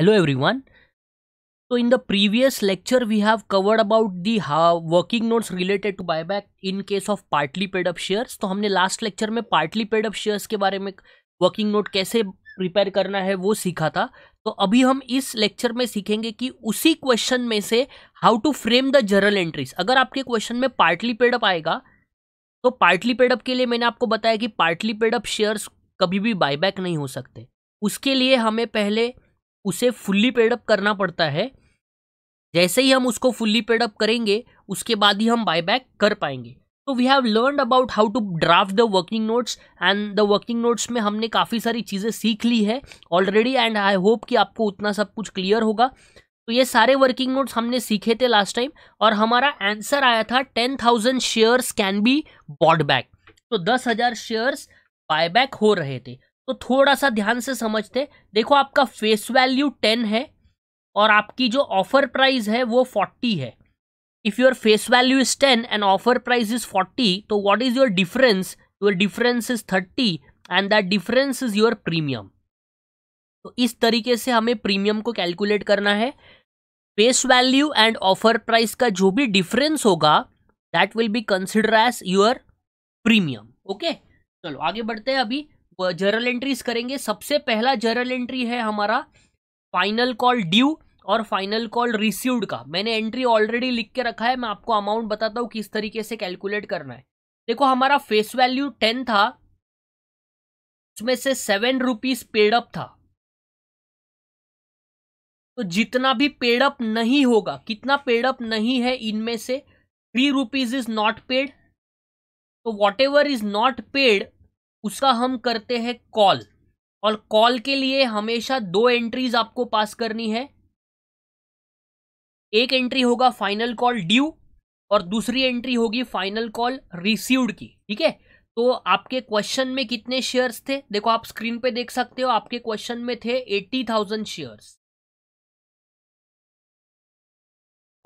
hello everyone so in the previous lecture we have covered about the how working notes related to buyback in case of partly paid up shares तो हमने last lecture में partly paid up shares के बारे में working note कैसे prepare करना है वो सीखा था तो अभी हम इस लेक्चर में सीखेंगे कि उसी क्वेश्चन में से how to frame the journal entries अगर आपके क्वेश्चन में पार्टली पेड अप आएगा तो पार्टली पेड अप के लिए मैंने आपको बताया कि पार्टली पेड अप शेयर्स कभी भी बायबैक नहीं हो सकते उसके लिए हमें पहले उसे फुल्ली पेडअप करना पड़ता है जैसे ही हम उसको फुल्ली पेडअप करेंगे उसके बाद ही हम बायबैक कर पाएंगे तो we have learn about how to draft the working notes and the working notes में हमने काफ़ी सारी चीज़ें सीख ली है ऑलरेडी एंड आई होप कि आपको उतना सब कुछ क्लियर होगा तो ये सारे वर्किंग नोट्स हमने सीखे थे लास्ट टाइम और हमारा आंसर आया था ten thousand shares can be bought back तो दस हज़ार शेयर्स बायबैक हो रहे थे तो थोड़ा सा ध्यान से समझते देखो आपका फेस वैल्यू टेन है और आपकी जो ऑफर प्राइस है वो फोर्टी है if your face value is ten and offer price is forty तो what is your difference your difference is thirty and that difference is your premium तो इस तरीके से हमें प्रीमियम को कैलकुलेट करना है face value and offer price का जो भी डिफरेंस होगा that will be consider as your premium okay चलो आगे बढ़ते हैं अभी जर्नल एंट्रीज करेंगे सबसे पहला जर्नल एंट्री है हमारा फाइनल कॉल ड्यू और फाइनल कॉल रिसीव्ड का मैंने एंट्री ऑलरेडी लिख के रखा है मैं आपको अमाउंट बताता हूँ किस तरीके से कैलकुलेट करना है देखो हमारा फेस वैल्यू टेन था उसमें से सेवन रुपीज पेडअप था तो जितना भी पेडअप नहीं होगा कितना पेडअप नहीं है इनमें से three rupees is not paid तो whatever is not paid उसका हम करते हैं कॉल और कॉल के लिए हमेशा दो एंट्रीज आपको पास करनी है एक एंट्री होगा फाइनल कॉल ड्यू और दूसरी एंट्री होगी फाइनल कॉल रिसीव्ड की ठीक है तो आपके क्वेश्चन में कितने शेयर्स थे देखो आप स्क्रीन पे देख सकते हो आपके क्वेश्चन में थे एट्टी थाउजेंड शेयर्स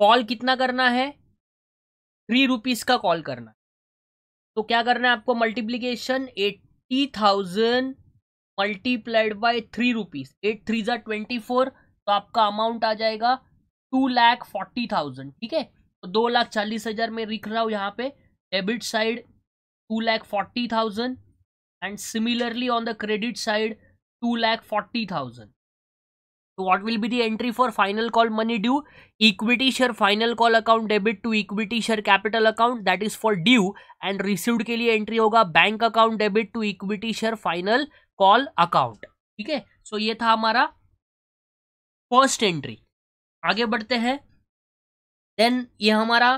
कॉल कितना करना है थ्री रुपीज का कॉल करना तो क्या करना है आपको multiplication at thirty thousand multiplied by three rupees at three ज़ा ट्वेंटी फोर तो आपका अमाउंट आ जाएगा टू लैख फोर्टी थाउजेंड ठीक है तो दो लाख चालीस हज़ार में लिख रहा हूँ यहाँ पे debit side two lakh forty thousand and similarly on the credit side two lakh forty thousand So what will be the entry for final call money due? Equity share final call account debit to equity share capital account that is for due and received के लिए entry होगा bank account debit to equity share final call account ठीक है सो ये था हमारा first entry आगे बढ़ते हैं देन ये हमारा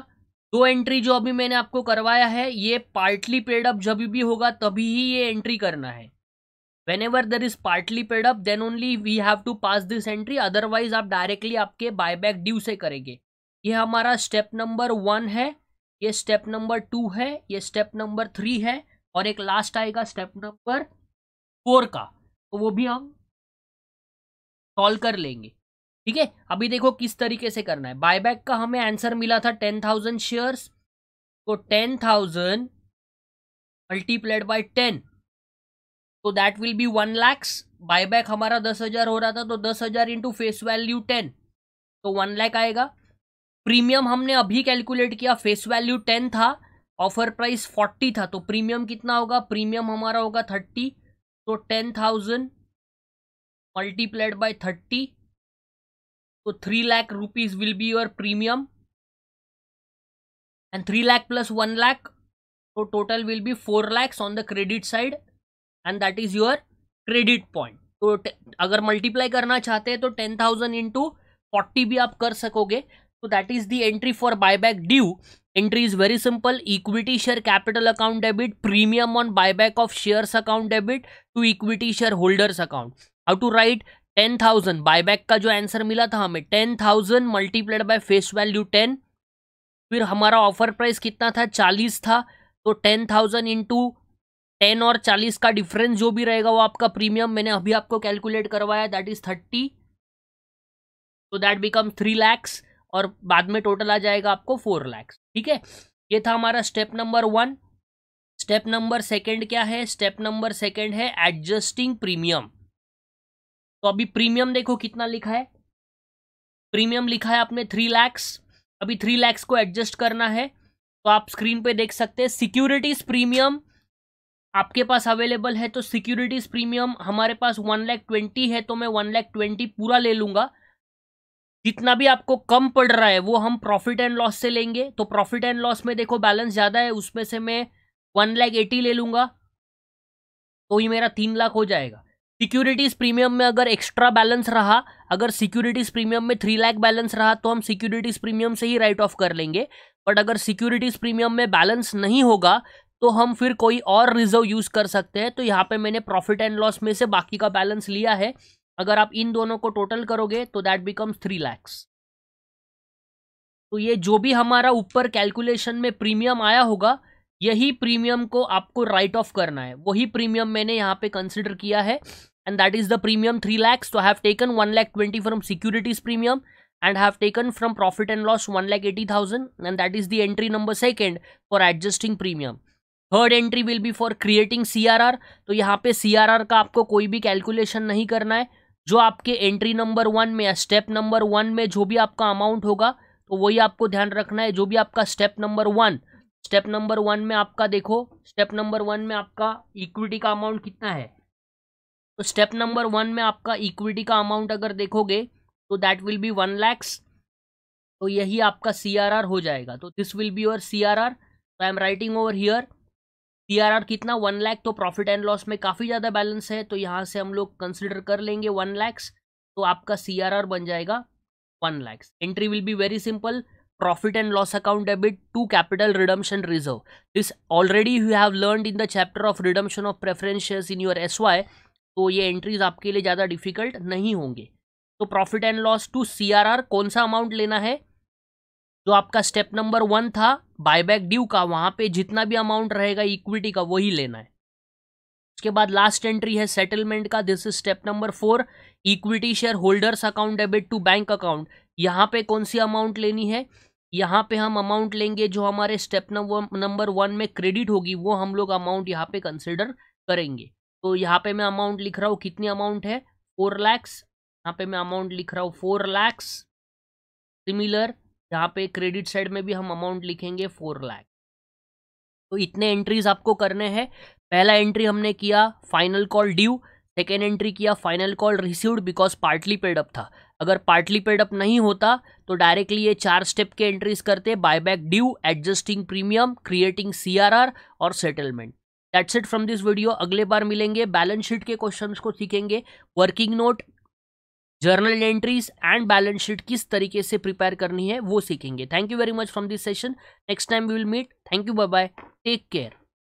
दो एंट्री जो अभी मैंने आपको करवाया है ये पार्टली पेड अप जब भी होगा तभी ही ये एंट्री करना है whenever there is partly paid up then only we have to pass this entry otherwise आप directly आपके buyback due से करेंगे ये हमारा step number वन है ये step number टू है ये step number थ्री है और एक last आएगा step number फोर का तो वो भी हम सॉल्व कर लेंगे ठीक है अभी देखो किस तरीके से करना है बायबैक का हमें आंसर मिला था टेन थाउजेंड शेयर्स तो ten thousand multiplied by ten तो that will be one lakhs buyback हमारा दस हज़ार हो रहा था तो दस हज़ार इंटू फेस वैल्यू टेन तो वन लैख आएगा प्रीमियम हमने अभी कैलकुलेट किया फेस वैल्यू टेन था ऑफर प्राइस फोर्टी था तो प्रीमियम कितना होगा प्रीमियम हमारा होगा थर्टी तो ten thousand multiplied by thirty तो three lakh rupees will be your premium and three lakh plus one lakh तो total will be four lakhs on the credit side and that is your credit point तो अगर multiply करना चाहते हैं तो ten thousand into forty भी आप कर सकोगे तो that is the entry for buy back due entry is very simple equity share capital account debit premium on buy back of shares account debit to equity share holders account how to write ten thousand buyback का जो answer मिला था हमें ten thousand multiplied by face value ten फिर हमारा offer price कितना था चालीस था तो टेन थाउजेंड इंटू टेन और चालीस का डिफरेंस जो भी रहेगा वो आपका प्रीमियम मैंने अभी आपको कैलकुलेट करवाया दैट इज थर्टी तो दैट बिकम थ्री लैक्स और बाद में टोटल आ जाएगा आपको फोर लैक्स ठीक है ये था हमारा step number one step number second क्या है स्टेप नंबर सेकेंड है एडजस्टिंग प्रीमियम तो अभी प्रीमियम देखो कितना लिखा है प्रीमियम लिखा है आपने थ्री लैक्स अभी थ्री लैक्स को एडजस्ट करना है तो आप स्क्रीन पे देख सकते हैं सिक्योरिटीज प्रीमियम आपके पास अवेलेबल है तो सिक्योरिटीज प्रीमियम हमारे पास वन लैख ट्वेंटी है तो मैं वन लैख ट्वेंटी पूरा ले लूंगा जितना भी आपको कम पड़ रहा है वो हम प्रॉफिट एंड लॉस से लेंगे तो प्रॉफिट एंड लॉस में देखो बैलेंस ज़्यादा है उसमें से मैं वन लैख एटी ले लूँगा तो ही मेरा तीन लाख हो जाएगा सिक्योरिटीज़ प्रीमियम में अगर एक्स्ट्रा बैलेंस रहा अगर सिक्योरिटीज़ प्रीमियम में थ्री लैख बैलेंस रहा तो हम सिक्योरिटीज़ प्रीमियम से ही राइट ऑफ कर लेंगे बट अगर सिक्योरिटीज़ प्रीमियम में बैलेंस नहीं होगा तो हम फिर कोई और रिजर्व यूज़ कर सकते हैं तो यहाँ पे मैंने प्रॉफिट एंड लॉस में से बाकी का बैलेंस लिया है अगर आप इन दोनों को टोटल करोगे तो दैट बिकम्स थ्री लैक्स तो ये जो भी हमारा ऊपर कैलकुलेशन में प्रीमियम आया होगा यही प्रीमियम को आपको राइट ऑफ करना है वही प्रीमियम मैंने यहाँ पे कंसिडर किया है and that is the premium three lakhs तो have taken one lakh twenty from securities premium and have taken from profit and loss one lakh eighty thousand and that is the entry number second for adjusting premium third entry will be for creating C तो यहाँ पे सी का आपको कोई भी calculation नहीं करना है जो आपके एंट्री नंबर वन में या स्टेप नंबर वन में जो भी आपका अमाउंट होगा तो वही आपको ध्यान रखना है जो भी आपका step number one step number one में आपका देखो स्टेप नंबर वन में आपका इक्विटी का अमाउंट कितना है तो स्टेप नंबर वन में आपका इक्विटी का अमाउंट अगर देखोगे तो that will be one lakhs तो यही आपका सी हो जाएगा तो this will be your C R R तो I am writing over here R R कितना वन लाख तो प्रॉफिट एंड लॉस में काफ़ी ज़्यादा बैलेंस है तो यहाँ से हम लोग कंसिडर कर लेंगे वन लैक्स तो आपका सी आर आर बन जाएगा one lakhs entry will be very simple profit and loss account debit to capital redemption reserve this already you have learn in the chapter of redemption of preference in your S Y तो ये entries आपके लिए ज़्यादा difficult नहीं होंगे तो profit and loss to C R R कौन सा अमाउंट लेना है जो आपका स्टेप नंबर वन था बायबैक ड्यू का वहां पे जितना भी अमाउंट रहेगा इक्विटी का वही लेना है उसके बाद लास्ट एंट्री है सेटलमेंट का this is step number four equity share holders account debit to bank account यहाँ पे कौन सी अमाउंट लेनी है यहाँ पे हम अमाउंट लेंगे जो हमारे स्टेप नंबर वन में क्रेडिट होगी वो हम लोग अमाउंट यहाँ पे कंसिडर करेंगे तो यहाँ पे मैं अमाउंट लिख रहा हूँ कितनी अमाउंट है फोर लैक्स यहाँ पे मैं अमाउंट लिख रहा हूँ फोर लैक्स सिमिलर यहाँ पे क्रेडिट साइड में भी हम अमाउंट लिखेंगे फोर लाख तो इतने एंट्रीज आपको करने हैं पहला एंट्री हमने किया final call due second entry किया final call received because partly paid up था अगर पार्टली पेड अप नहीं होता तो डायरेक्टली ये चार स्टेप के एंट्रीज करते buyback due adjusting premium creating C और settlement that's it from this video अगले बार मिलेंगे बैलेंस शीट के क्वेश्चंस को सीखेंगे working note journal entries and balance sheet किस तरीके से प्रिपेयर करनी है वो सीखेंगे thank you very much from this session next time we will meet thank you bye bye take care